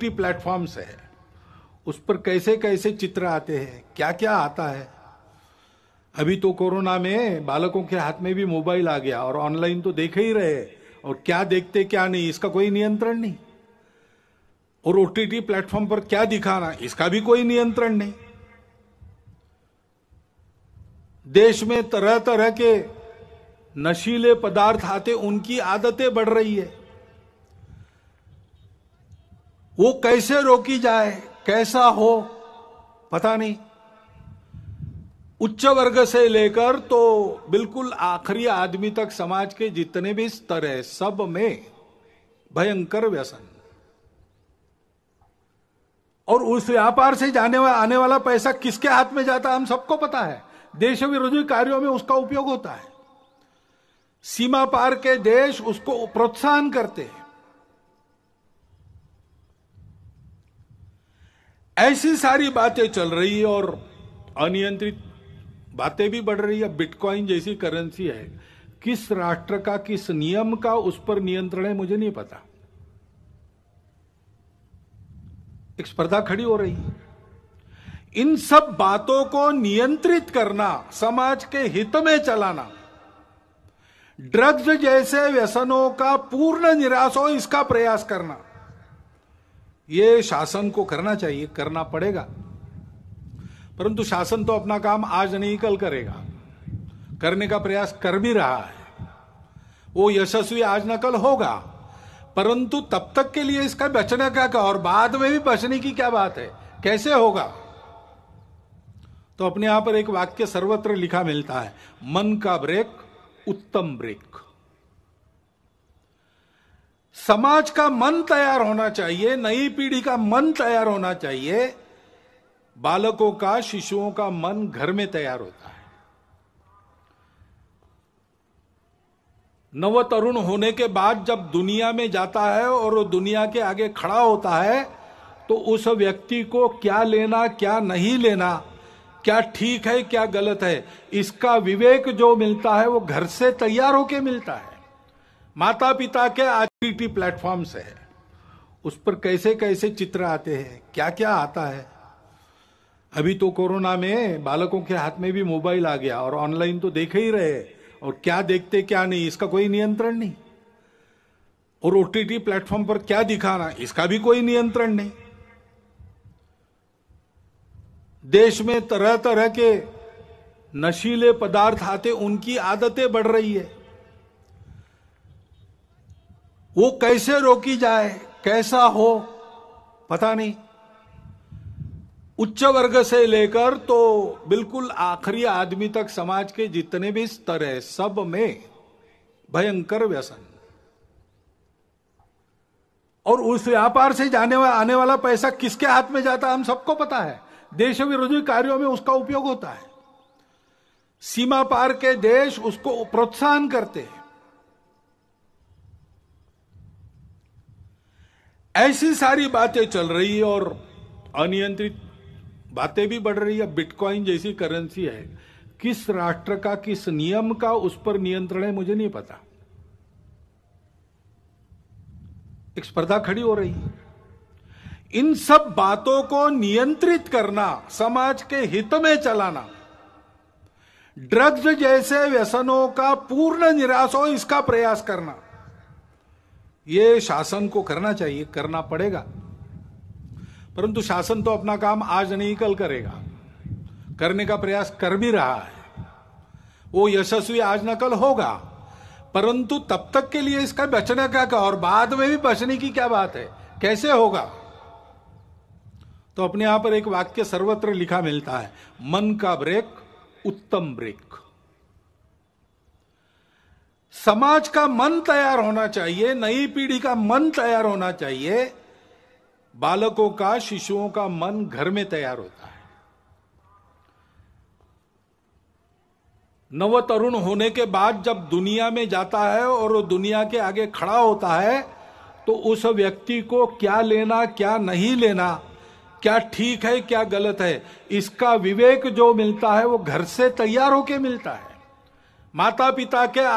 T platforms है उस पर कैसे कैसे चित्र आते हैं क्या क्या आता है अभी तो कोरोना में बालकों के हाथ में भी मोबाइल आ गया और ऑनलाइन तो देखे ही रहे और क्या देखते क्या नहीं इसका कोई नियंत्रण नहीं और ओ टी प्लेटफॉर्म पर क्या दिखाना इसका भी कोई नियंत्रण नहीं देश में तरह तरह के नशीले पदार्थ आते उनकी आदतें बढ़ रही है वो कैसे रोकी जाए कैसा हो पता नहीं उच्च वर्ग से लेकर तो बिल्कुल आखिरी आदमी तक समाज के जितने भी स्तर है सब में भयंकर व्यसन और उस व्यापार से जाने वा, आने वाला पैसा किसके हाथ में जाता है हम सबको पता है देश विरोधी कार्यों में उसका उपयोग होता है सीमा पार के देश उसको प्रोत्साहन करते हैं ऐसी सारी बातें चल रही है और अनियंत्रित बातें भी बढ़ रही है बिटकॉइन जैसी करेंसी है किस राष्ट्र का किस नियम का उस पर नियंत्रण है मुझे नहीं पता एक स्पर्धा खड़ी हो रही है इन सब बातों को नियंत्रित करना समाज के हित में चलाना ड्रग्स जैसे व्यसनों का पूर्ण निराश हो इसका प्रयास करना ये शासन को करना चाहिए करना पड़ेगा परंतु शासन तो अपना काम आज नहीं कल करेगा करने का प्रयास कर भी रहा है वो यशस्वी आज न कल होगा परंतु तब तक के लिए इसका बचने का क्या और बाद में भी बचने की क्या बात है कैसे होगा तो अपने यहां पर एक वाक्य सर्वत्र लिखा मिलता है मन का ब्रेक उत्तम ब्रेक समाज का मन तैयार होना चाहिए नई पीढ़ी का मन तैयार होना चाहिए बालकों का शिशुओं का मन घर में तैयार होता है नव तरुण होने के बाद जब दुनिया में जाता है और वो दुनिया के आगे खड़ा होता है तो उस व्यक्ति को क्या लेना क्या नहीं लेना क्या ठीक है क्या गलत है इसका विवेक जो मिलता है वो घर से तैयार होके मिलता है माता पिता के प्लेटफॉर्म से है उस पर कैसे कैसे चित्र आते हैं क्या क्या आता है अभी तो कोरोना में बालकों के हाथ में भी मोबाइल आ गया और ऑनलाइन तो देखे ही रहे और क्या देखते क्या नहीं इसका कोई नियंत्रण नहीं और ओ टी प्लेटफॉर्म पर क्या दिखाना इसका भी कोई नियंत्रण नहीं देश में तरह तरह के नशीले पदार्थ आते उनकी आदतें बढ़ रही है वो कैसे रोकी जाए कैसा हो पता नहीं उच्च वर्ग से लेकर तो बिल्कुल आखिरी आदमी तक समाज के जितने भी स्तर है सब में भयंकर व्यसन और उस व्यापार से जाने वा, आने वाला पैसा किसके हाथ में जाता है हम सबको पता है देश विरोधी कार्यों में उसका उपयोग होता है सीमा पार के देश उसको प्रोत्साहन करते हैं ऐसी सारी बातें चल रही है और अनियंत्रित बातें भी बढ़ रही है बिटकॉइन जैसी करेंसी है किस राष्ट्र का किस नियम का उस पर नियंत्रण है मुझे नहीं पता एक स्पर्धा खड़ी हो रही है इन सब बातों को नियंत्रित करना समाज के हित में चलाना ड्रग्स जैसे व्यसनों का पूर्ण निराश हो इसका प्रयास करना ये शासन को करना चाहिए करना पड़ेगा परंतु शासन तो अपना काम आज नहीं कल करेगा करने का प्रयास कर भी रहा है वो यशस्वी आज न कल होगा परंतु तब तक के लिए इसका बचने का क्या और बाद में भी बचने की क्या बात है कैसे होगा तो अपने यहां पर एक वाक्य सर्वत्र लिखा मिलता है मन का ब्रेक उत्तम ब्रेक समाज का मन तैयार होना चाहिए नई पीढ़ी का मन तैयार होना चाहिए बालकों का शिशुओं का मन घर में तैयार होता है नव तरुण होने के बाद जब दुनिया में जाता है और वो दुनिया के आगे खड़ा होता है तो उस व्यक्ति को क्या लेना क्या नहीं लेना क्या ठीक है क्या गलत है इसका विवेक जो मिलता है वो घर से तैयार होके मिलता है माता पिता के